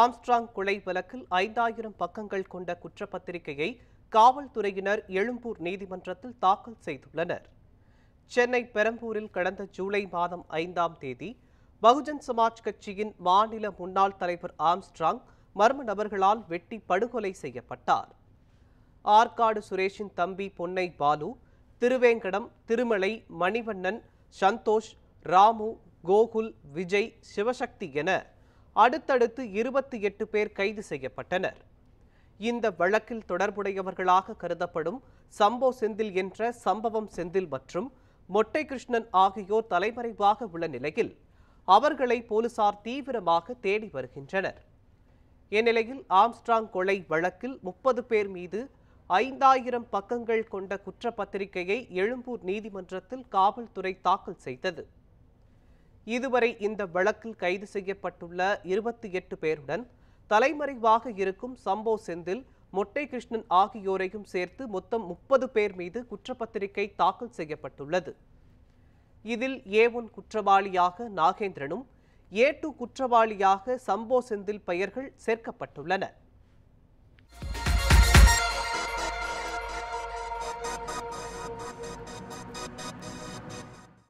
Armstrong கொலை வழக்கில் ஐந்தாயிரம் பக்கங்கள் கொண்ட குற்றப்பத்திரிகையை காவல்துறையினர் எழும்பூர் நீதிமன்றத்தில் தாக்கல் செய்துள்ளனர் சென்னை பெரம்பூரில் கடந்த ஜூலை மாதம் ஐந்தாம் தேதி பகுஜன் சமாஜ் கட்சியின் மாநில முன்னாள் தலைவர் ஆம்ஸ்ட்ராங் மர்ம நபர்களால் வெட்டி படுகொலை செய்யப்பட்டார் ஆற்காடு சுரேஷின் தம்பி பொன்னை பாலு திருவேங்கடம் திருமலை மணிவண்ணன் சந்தோஷ் ராமு கோகுல் விஜய் சிவசக்தி என அடுத்தடுத்து இருபத்தி எட்டு பேர் கைது செய்யப்பட்டனர் இந்த வழக்கில் தொடர்புடையவர்களாக கருதப்படும் சம்போ செந்தில் என்ற சம்பவம் செந்தில் மற்றும் மொட்டை கிருஷ்ணன் ஆகியோர் தலைமறைவாக உள்ள நிலையில் அவர்களை போலீசார் தீவிரமாக தேடி வருகின்றனர் இந்நிலையில் ஆம்ஸ்ட்ராங் கொலை வழக்கில் முப்பது பேர் மீது ஐந்தாயிரம் பக்கங்கள் கொண்ட குற்றப்பத்திரிகையை எழும்பூர் நீதிமன்றத்தில் காவல்துறை தாக்கல் செய்தது இதுவரை இந்த வழக்கில் கைது செய்யப்பட்டுள்ள இருபத்தி எட்டு பேருடன் தலைமறைவாக இருக்கும் சம்போ செந்தில் மொட்டை கிருஷ்ணன் ஆகியோரையும் சேர்த்து மொத்தம் முப்பது பேர் மீது குற்றப்பத்திரிகை தாக்கல் செய்யப்பட்டுள்ளது இதில் ஏ ஒன் குற்றவாளியாக நாகேந்திரனும் ஏ டூ குற்றவாளியாக சம்போ செந்தில் பெயர்கள் சேர்க்கப்பட்டுள்ளன